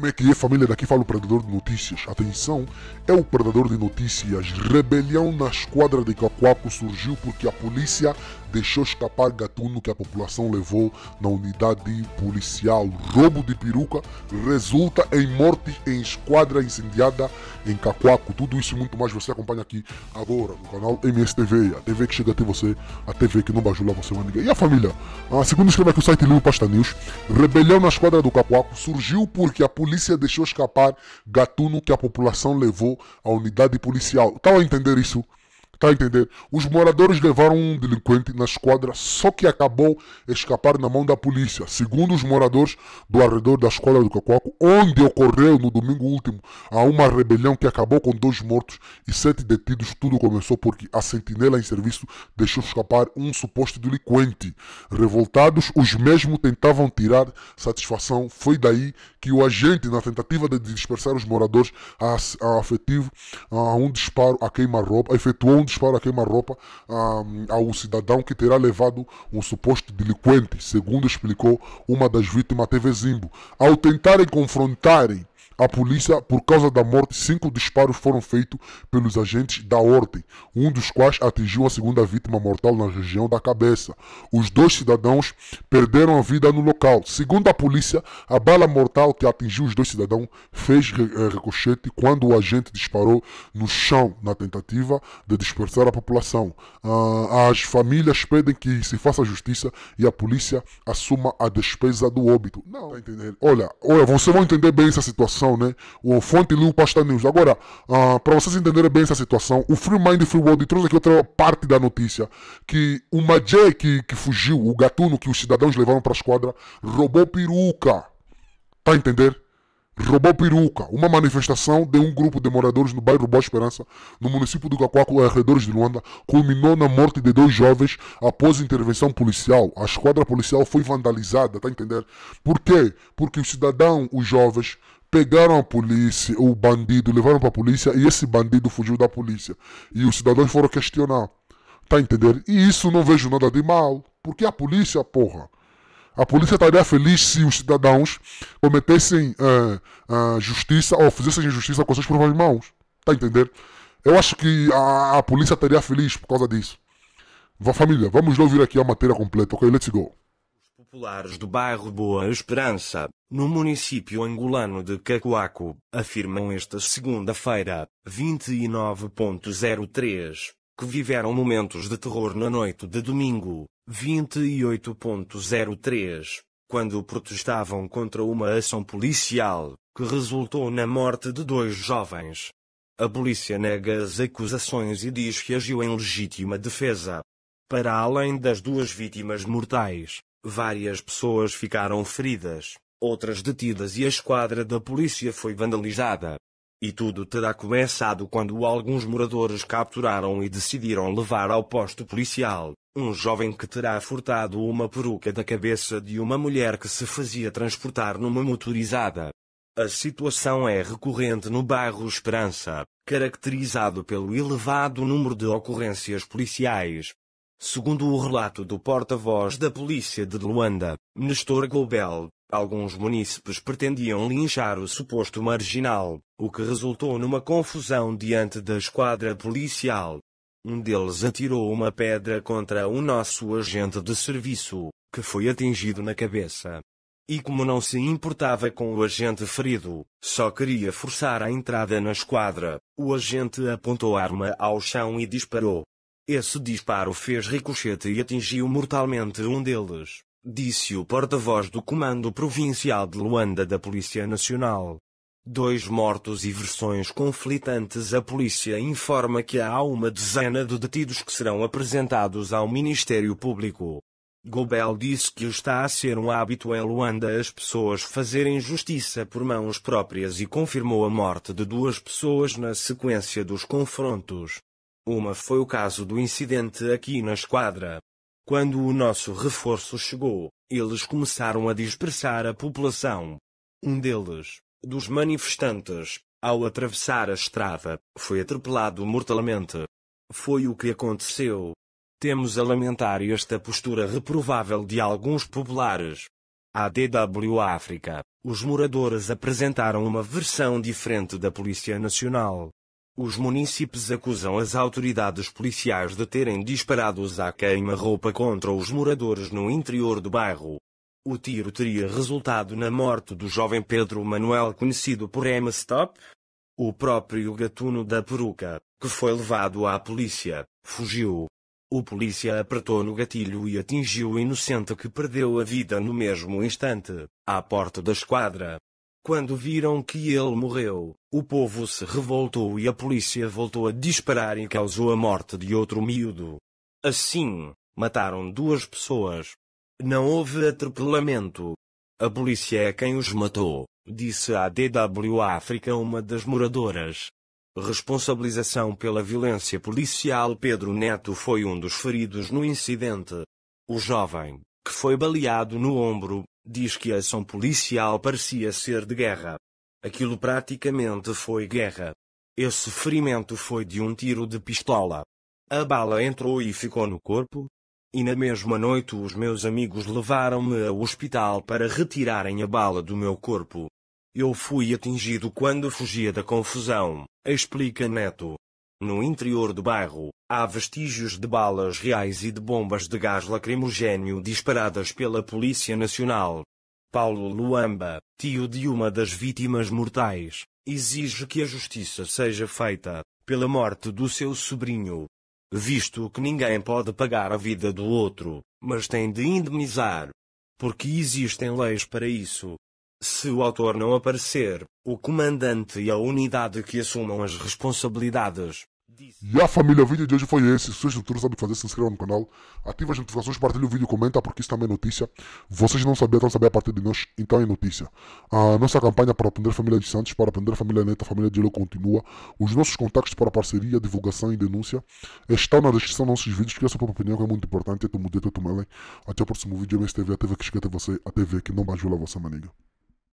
como é que é, família? Daqui fala o predador de notícias. Atenção, é o predador de notícias. Rebelião na esquadra de Cacoaco surgiu porque a polícia deixou escapar gatuno que a população levou na unidade policial. Roubo de peruca resulta em morte em esquadra incendiada em Cacoaco. Tudo isso e muito mais você acompanha aqui agora no canal MSTV, a TV que chega até você, a TV que não bajula você, mas ninguém. E a família? A ah, segundo escreve aqui o site Lio Pasta News, rebelião na esquadra do Cacoaco surgiu porque a polícia polícia deixou escapar gatuno que a população levou à unidade policial. Estava tá a entender isso? Tá a entender? Os moradores levaram um delinquente na esquadra, só que acabou escapar na mão da polícia, segundo os moradores do arredor da escola do Cacuaco, onde ocorreu no domingo último a uma rebelião que acabou com dois mortos e sete detidos. Tudo começou porque a sentinela em serviço deixou escapar um suposto delinquente. Revoltados, os mesmos tentavam tirar satisfação. Foi daí que o agente, na tentativa de dispersar os moradores, a, a afetivo a um disparo a queima-roupa, efetuou um disparo a queima-roupa um, ao cidadão que terá levado um suposto delinquente, segundo explicou uma das vítimas TV Zimbo. Ao tentarem confrontarem a polícia, por causa da morte, cinco disparos foram feitos pelos agentes da ordem, um dos quais atingiu a segunda vítima mortal na região da cabeça. Os dois cidadãos perderam a vida no local. Segundo a polícia, a bala mortal que atingiu os dois cidadãos fez eh, ricochete quando o agente disparou no chão na tentativa de dispersar a população. Ah, as famílias pedem que se faça justiça e a polícia assuma a despesa do óbito. Não, tá entendendo? Olha, olha, vocês vão entender bem essa situação não, né? O fonte li Pasta News. Agora, uh, ah, para vocês entenderem bem essa situação, o Free Mind Free World trouxe aqui outra parte da notícia, que o Majé que, que fugiu, o gatuno que os cidadãos levaram para a esquadra, roubou peruca. Tá a entender? roubou peruca, uma manifestação de um grupo de moradores no bairro Boa Esperança, no município do Cacoaco, arredores de Luanda, culminou na morte de dois jovens após intervenção policial. A esquadra policial foi vandalizada, tá a entender? Por quê? Porque o cidadão, os jovens, pegaram a polícia, o bandido, levaram para a polícia e esse bandido fugiu da polícia. E os cidadãos foram questionar. Tá entendendo? entender? E isso não vejo nada de mal, porque a polícia, porra. A polícia estaria feliz se os cidadãos cometessem uh, uh, justiça ou fizessem injustiça com suas próprias mãos. Tá entendendo? entender? Eu acho que a, a polícia estaria feliz por causa disso. Vá, família, vamos ouvir aqui a matéria completa, ok? Let's go populares do bairro Boa Esperança, no município angolano de Cacoaco, afirmam esta segunda-feira, 29.03, que viveram momentos de terror na noite de domingo, 28.03, quando protestavam contra uma ação policial, que resultou na morte de dois jovens. A polícia nega as acusações e diz que agiu em legítima defesa. Para além das duas vítimas mortais, Várias pessoas ficaram feridas, outras detidas e a esquadra da polícia foi vandalizada. E tudo terá começado quando alguns moradores capturaram e decidiram levar ao posto policial um jovem que terá furtado uma peruca da cabeça de uma mulher que se fazia transportar numa motorizada. A situação é recorrente no bairro Esperança, caracterizado pelo elevado número de ocorrências policiais, Segundo o relato do porta-voz da polícia de Luanda, Nestor Gobel, alguns munícipes pretendiam linchar o suposto marginal, o que resultou numa confusão diante da esquadra policial. Um deles atirou uma pedra contra o nosso agente de serviço, que foi atingido na cabeça. E como não se importava com o agente ferido, só queria forçar a entrada na esquadra, o agente apontou arma ao chão e disparou. Esse disparo fez ricochete e atingiu mortalmente um deles, disse o porta-voz do Comando Provincial de Luanda da Polícia Nacional. Dois mortos e versões conflitantes. A polícia informa que há uma dezena de detidos que serão apresentados ao Ministério Público. Gobel disse que está a ser um hábito em Luanda as pessoas fazerem justiça por mãos próprias e confirmou a morte de duas pessoas na sequência dos confrontos. Uma foi o caso do incidente aqui na esquadra. Quando o nosso reforço chegou, eles começaram a dispersar a população. Um deles, dos manifestantes, ao atravessar a estrada, foi atropelado mortalmente. Foi o que aconteceu. Temos a lamentar esta postura reprovável de alguns populares. A DW África, os moradores apresentaram uma versão diferente da Polícia Nacional. Os munícipes acusam as autoridades policiais de terem disparado a queima-roupa contra os moradores no interior do bairro. O tiro teria resultado na morte do jovem Pedro Manuel, conhecido por M-Stop. O próprio gatuno da peruca, que foi levado à polícia, fugiu. O polícia apertou no gatilho e atingiu o inocente que perdeu a vida no mesmo instante, à porta da esquadra. Quando viram que ele morreu, o povo se revoltou e a polícia voltou a disparar e causou a morte de outro miúdo. Assim, mataram duas pessoas. Não houve atropelamento. A polícia é quem os matou, disse a DW África uma das moradoras. Responsabilização pela violência policial Pedro Neto foi um dos feridos no incidente. O jovem, que foi baleado no ombro, diz que a ação policial parecia ser de guerra. Aquilo praticamente foi guerra. Esse ferimento foi de um tiro de pistola. A bala entrou e ficou no corpo. E na mesma noite os meus amigos levaram-me ao hospital para retirarem a bala do meu corpo. Eu fui atingido quando fugia da confusão, explica Neto. No interior do bairro, há vestígios de balas reais e de bombas de gás lacrimogênio disparadas pela Polícia Nacional. Paulo Luamba, tio de uma das vítimas mortais, exige que a justiça seja feita pela morte do seu sobrinho. Visto que ninguém pode pagar a vida do outro, mas tem de indemnizar. Porque existem leis para isso. Se o autor não aparecer, o comandante e a unidade que assumam as responsabilidades disse. E a família, o vídeo de hoje foi esse. Se vocês não sabem o que fazer, se inscreva no canal, Ativa as notificações, partilhe o vídeo, comenta, porque isso também é notícia. Vocês não sabiam, estão sabendo a partir de nós, então é notícia. A nossa campanha para aprender a família de Santos, para aprender a família Neta, a família de Lô continua. Os nossos contactos para parceria, divulgação e denúncia estão na descrição dos nossos vídeos. a sua própria opinião, que é muito importante. Até o próximo vídeo, MSTV, a TV que esquenta você, a TV que não bajula você, maniga.